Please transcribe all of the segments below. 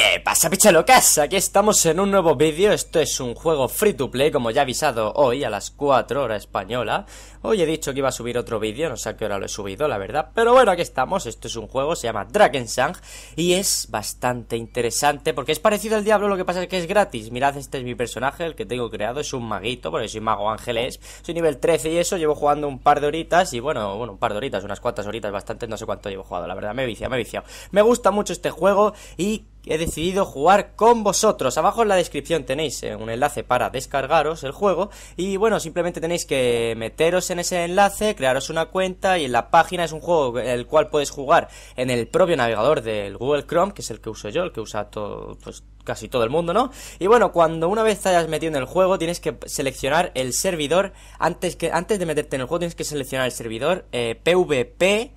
Yeah. ¿Qué pasa, pichalocas? Aquí estamos en un nuevo vídeo. Esto es un juego free to play, como ya he avisado hoy a las 4 horas española. Hoy he dicho que iba a subir otro vídeo, no sé a qué hora lo he subido, la verdad. Pero bueno, aquí estamos. Esto es un juego, se llama Drakensang. Y es bastante interesante porque es parecido al Diablo, lo que pasa es que es gratis. Mirad, este es mi personaje, el que tengo creado. Es un maguito, porque soy mago ángeles. Soy nivel 13 y eso. Llevo jugando un par de horitas. Y bueno, bueno, un par de horitas, unas cuantas horitas, bastante. No sé cuánto llevo jugado, la verdad. Me he viciado, me he viciado. Me gusta mucho este juego y he decidido jugar con vosotros. Abajo en la descripción tenéis eh, un enlace para descargaros el juego y bueno, simplemente tenéis que meteros en ese enlace, crearos una cuenta y en la página es un juego el cual puedes jugar en el propio navegador del Google Chrome, que es el que uso yo, el que usa todo, pues casi todo el mundo, ¿no? Y bueno, cuando una vez hayas metido en el juego, tienes que seleccionar el servidor, antes, que, antes de meterte en el juego, tienes que seleccionar el servidor PvP eh,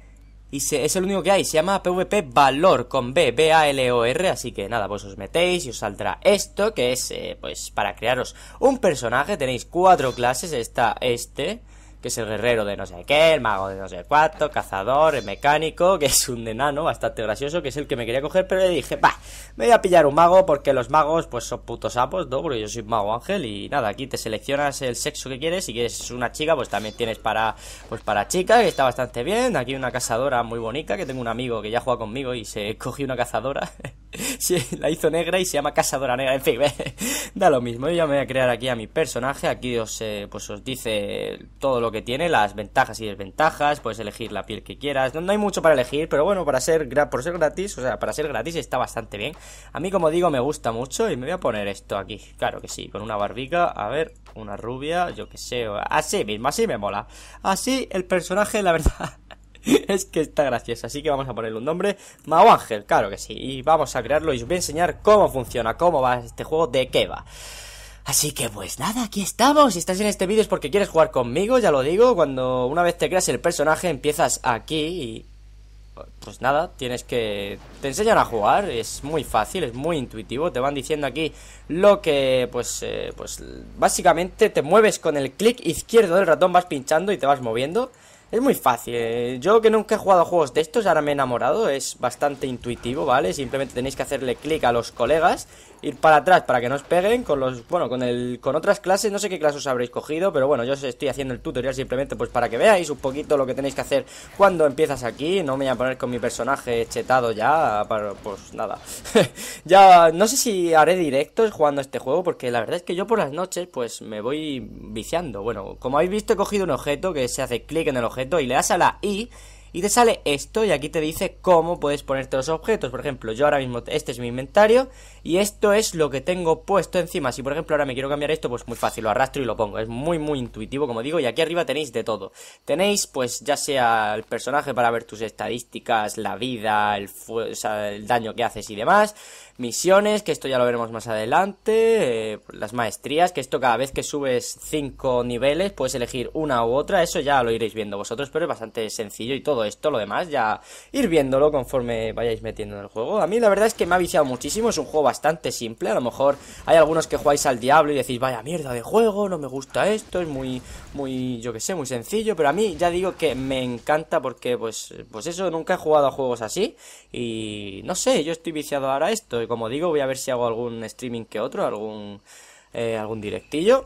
y es el único que hay, se llama PvP Valor con B, B-A-L-O-R. Así que nada, pues os metéis y os saldrá esto, que es eh, pues para crearos un personaje. Tenéis cuatro clases, está este que es el guerrero de no sé qué, el mago de no sé cuánto, cazador, el mecánico, que es un enano bastante gracioso, que es el que me quería coger, pero le dije, va, me voy a pillar un mago porque los magos pues son putos sapos, ¿no? yo soy mago ángel y nada, aquí te seleccionas el sexo que quieres, si quieres una chica pues también tienes para pues para chica, que está bastante bien, aquí una cazadora muy bonita, que tengo un amigo que ya juega conmigo y se cogió una cazadora, la hizo negra y se llama cazadora negra, en fin, da lo mismo, yo ya me voy a crear aquí a mi personaje, aquí os eh, pues os dice todo lo que tiene, las ventajas y desventajas, puedes elegir la piel que quieras, no, hay mucho para elegir, pero bueno, para ser, por ser gratis, o sea, para ser gratis está bastante bien. A mí, como digo, me gusta mucho y me voy a poner esto aquí, claro que sí, con una barbica, a ver, una rubia, yo que sé, así mismo, así me mola. Así el personaje, la verdad, es que está gracioso. Así que vamos a ponerle un nombre. Mau Ángel, claro que sí. Y vamos a crearlo y os voy a enseñar cómo funciona, cómo va este juego, de qué va. Así que pues nada, aquí estamos. Si estás en este vídeo es porque quieres jugar conmigo, ya lo digo. Cuando una vez te creas el personaje empiezas aquí y... Pues nada, tienes que... Te enseñan a jugar, es muy fácil, es muy intuitivo. Te van diciendo aquí lo que... Pues, eh, pues básicamente te mueves con el clic izquierdo del ratón, vas pinchando y te vas moviendo. Es muy fácil. Eh. Yo que nunca he jugado juegos de estos, ahora me he enamorado. Es bastante intuitivo, ¿vale? Simplemente tenéis que hacerle clic a los colegas, ir para atrás para que no os peguen con los, bueno, con el con otras clases, no sé qué clases habréis cogido, pero bueno, yo os estoy haciendo el tutorial simplemente pues para que veáis un poquito lo que tenéis que hacer cuando empiezas aquí. No me voy a poner con mi personaje chetado ya, para, pues nada. ya no sé si haré directos jugando este juego porque la verdad es que yo por las noches pues me voy viciando. Bueno, como habéis visto he cogido un objeto que se hace clic en el objeto y le das a la I y te sale esto y aquí te dice cómo puedes ponerte los objetos. Por ejemplo, yo ahora mismo, este es mi inventario y esto es lo que tengo puesto encima. Si por ejemplo ahora me quiero cambiar esto, pues muy fácil, lo arrastro y lo pongo. Es muy muy intuitivo, como digo, y aquí arriba tenéis de todo. Tenéis pues ya sea el personaje para ver tus estadísticas, la vida, el, daño que haces y demás. Misiones, que esto ya lo veremos más adelante. Eh, las maestrías, que esto cada vez que subes 5 niveles puedes elegir una u otra. Eso ya lo iréis viendo vosotros, pero es bastante sencillo y todo esto, lo demás, ya ir viéndolo conforme vayáis metiendo en el juego. A mí la verdad es que me ha viciado muchísimo, es un juego bastante simple. A lo mejor hay algunos que jugáis al diablo y decís, vaya mierda de juego, no me gusta esto, es muy, muy, yo que sé, muy sencillo. Pero a mí ya digo que me encanta porque, pues, pues eso, nunca he jugado a juegos así. Y no sé, yo estoy viciado ahora a esto. Y como digo, voy a ver si hago algún streaming que otro, algún, eh, algún directillo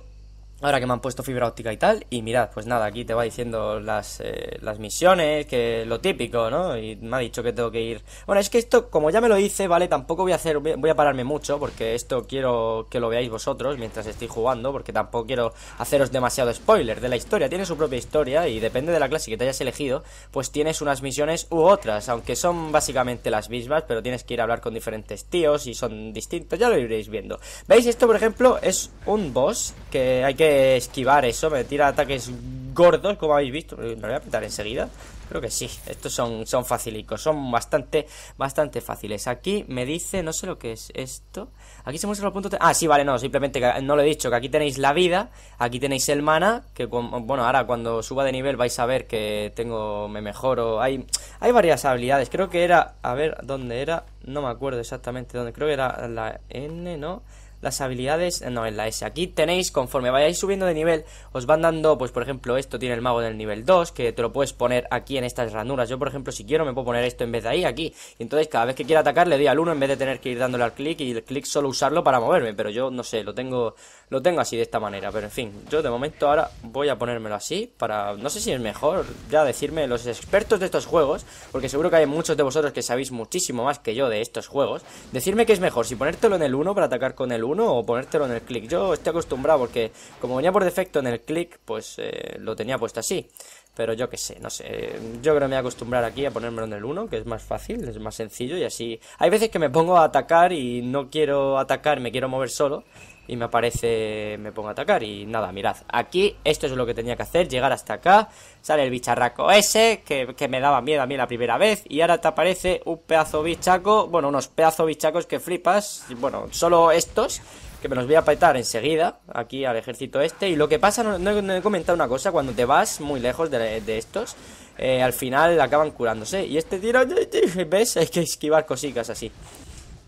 ahora que me han puesto fibra óptica y tal. Y mirad, pues nada, aquí te va diciendo las, eh, las misiones, que lo típico, ¿no? Y me ha dicho que tengo que ir. Bueno, es que esto, como ya me lo hice, ¿vale? Tampoco voy a hacer, voy a pararme mucho, porque esto quiero que lo veáis vosotros mientras estoy jugando, porque tampoco quiero haceros demasiado spoiler de la historia. Tiene su propia historia y depende de la clase que te hayas elegido, pues tienes unas misiones u otras, aunque son básicamente las mismas, pero tienes que ir a hablar con diferentes tíos y son distintos, ya lo iréis viendo. ¿Veis? Esto, por ejemplo, es un boss que hay que esquivar eso. Me tira ataques gordos, como habéis visto. lo voy a pintar enseguida. Creo que sí. Estos son, son facilicos. Son bastante, bastante fáciles. Aquí me dice, no sé lo que es esto. Aquí se muestra los puntos... Ah, sí, vale, no. Simplemente no lo he dicho. Que aquí tenéis la vida. Aquí tenéis el mana. Que, bueno, ahora cuando suba de nivel vais a ver que tengo... Me mejoro. Hay, hay varias habilidades. Creo que era... A ver, ¿dónde era? No me acuerdo exactamente dónde. Creo que era la N, ¿no? las habilidades, eh, no, en la S. Aquí tenéis, conforme vayáis subiendo de nivel, os van dando, pues por ejemplo, esto tiene el mago del nivel 2, que te lo puedes poner aquí en estas ranuras. Yo, por ejemplo, si quiero, me puedo poner esto en vez de ahí, aquí. Y entonces, cada vez que quiera atacar, le doy al 1 en vez de tener que ir dándole al clic y el clic solo usarlo para moverme. Pero yo, no sé, lo tengo, lo tengo así de esta manera. Pero en fin, yo de momento ahora voy a ponérmelo así para... No sé si es mejor ya decirme los expertos de estos juegos, porque seguro que hay muchos de vosotros que sabéis muchísimo más que yo de estos juegos. Decirme que es mejor, si ponértelo en el 1 para atacar con el 1 o ponértelo en el click. Yo estoy acostumbrado porque como venía por defecto en el click, pues eh, lo tenía puesto así. Pero yo qué sé, no sé. Yo creo que me voy a acostumbrar aquí a ponérmelo en el 1, que es más fácil, es más sencillo y así. Hay veces que me pongo a atacar y no quiero atacar, me quiero mover solo y me aparece, me pongo a atacar y nada, mirad, aquí esto es lo que tenía que hacer, llegar hasta acá, sale el bicharraco ese, que, me daba miedo a mí la primera vez, y ahora te aparece un pedazo bichaco, bueno, unos pedazos bichacos que flipas, bueno, solo estos, que me los voy a petar enseguida, aquí al ejército este, y lo que pasa, no, he comentado una cosa, cuando te vas muy lejos de, estos, eh, al final acaban curándose, y este tiro, ¿ves? Hay que esquivar cositas así.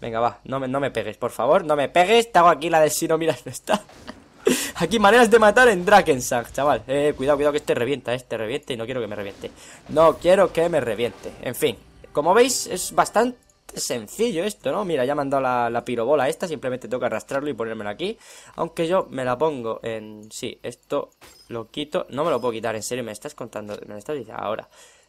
Venga, va, no me, no me pegues, por favor, no me pegues. Te aquí la del si mira, no está. aquí maneras de matar en Drakensang, chaval. Eh, cuidado, cuidado, que este revienta, este reviente y no quiero que me reviente. No quiero que me reviente. En fin, como veis, es bastante sencillo esto, ¿no? Mira, ya me han dado la, pirobola esta, simplemente tengo que arrastrarlo y ponérmelo aquí. Aunque yo me la pongo en... Sí, esto lo quito. No me lo puedo quitar, en serio, me estás contando... Me lo estás diciendo ahora.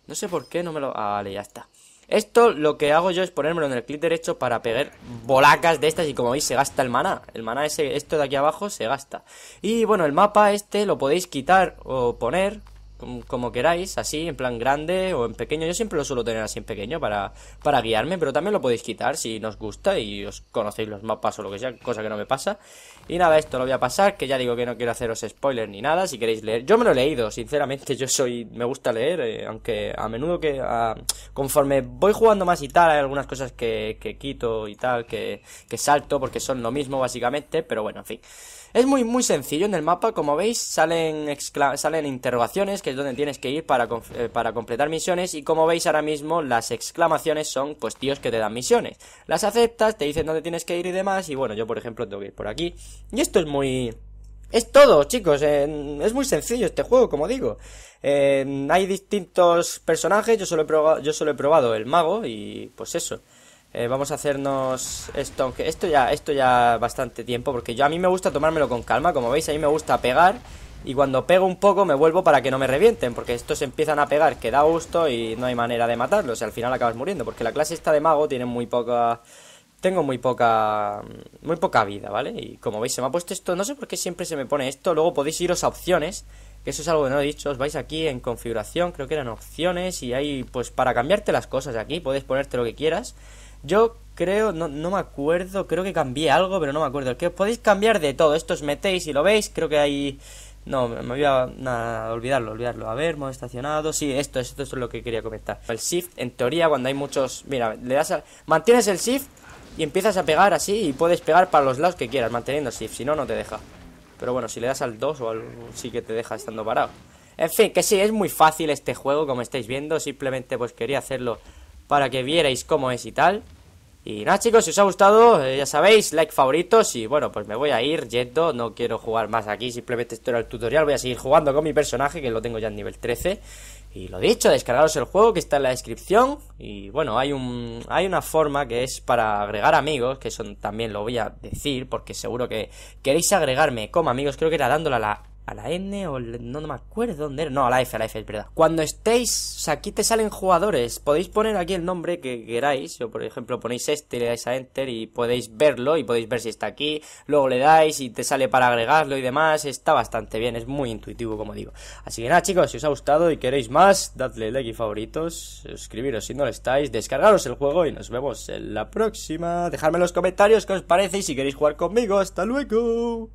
No sé por qué no me lo... Ah, vale, ya está. Esto lo que hago yo es ponérmelo en el clic derecho para pegar bolacas de estas y como veis se gasta el maná. El maná ese, esto de aquí abajo se gasta. Y bueno, el mapa este lo podéis quitar o poner como, queráis, así, en plan grande o en pequeño. Yo siempre lo suelo tener así en pequeño para, para guiarme, pero también lo podéis quitar si nos gusta y os conocéis los mapas o lo que sea, cosa que no me pasa. Y nada, esto lo voy a pasar, que ya digo que no quiero haceros spoilers ni nada, si queréis leer. Yo me lo he leído, sinceramente, yo soy, me gusta leer, eh, aunque a menudo que, conforme voy jugando más y tal, hay algunas cosas que, que quito y tal, que, que salto, porque son lo mismo básicamente, pero bueno, en fin. Es muy, muy sencillo en el mapa, como veis, salen, salen interrogaciones, que es donde tienes que ir eh, para, completar misiones, y como veis ahora mismo, las exclamaciones son, pues, tíos que te dan misiones. Las aceptas, te dicen dónde tienes que ir y demás, y bueno, yo, por ejemplo, tengo que ir por aquí. Y esto es muy... Es todo, chicos. Eh, es muy sencillo este juego, como digo. Eh, hay distintos personajes. Yo he yo solo he probado el mago y pues eso. Eh, vamos a hacernos esto, aunque esto ya, esto ya bastante tiempo, porque yo a mí me gusta tomármelo con calma, como veis, a mí me gusta pegar y cuando pego un poco me vuelvo para que no me revienten, porque estos empiezan a pegar que da gusto y no hay manera de matarlos, al final acabas muriendo, porque la clase esta de mago tiene muy poca... Tengo muy poca... muy poca vida, ¿vale? Y como veis se me ha puesto esto, no sé por qué siempre se me pone esto, luego podéis iros a opciones, que eso es algo que no he dicho, os vais aquí en configuración, creo que eran opciones, y ahí pues para cambiarte las cosas aquí, puedes ponerte lo que quieras... Yo creo, no, no me acuerdo, creo que cambié algo, pero no me acuerdo. Que podéis cambiar de todo. Esto os metéis y lo veis. Creo que hay... No, me voy a olvidarlo, olvidarlo. A ver, modo estacionado. Sí, esto, esto, es lo que quería comentar. El shift, en teoría, cuando hay muchos... Mira, le das Mantienes el shift y empiezas a pegar así y puedes pegar para los lados que quieras, manteniendo el shift. Si no, no te deja. Pero bueno, si le das al 2 o al... sí que te deja estando parado. En fin, que sí, es muy fácil este juego, como estáis viendo. Simplemente pues quería hacerlo para que vierais cómo es y tal. Y nada chicos, si os ha gustado, eh, ya sabéis, like favoritos y bueno, pues me voy a ir yendo, no quiero jugar más aquí, simplemente esto era el tutorial, voy a seguir jugando con mi personaje que lo tengo ya en nivel 13 y lo dicho, descargaros el juego que está en la descripción y bueno, hay, un, hay una forma que es para agregar amigos, que eso también lo voy a decir porque seguro que queréis agregarme como amigos, creo que era dándola la a la N o no, me acuerdo dónde era. No, a la F, a la F, es verdad. Cuando estéis, o sea, aquí te salen jugadores. Podéis poner aquí el nombre que queráis. O por ejemplo, ponéis este y le dais a Enter y podéis verlo y podéis ver si está aquí. Luego le dais y te sale para agregarlo y demás. Está bastante bien, es muy intuitivo, como digo. Así que nada, chicos, si os ha gustado y queréis más, dadle like y favoritos. Suscribiros si no lo estáis. Descargaros el juego y nos vemos en la próxima. Dejadme en los comentarios qué os parece y si queréis jugar conmigo. ¡Hasta luego!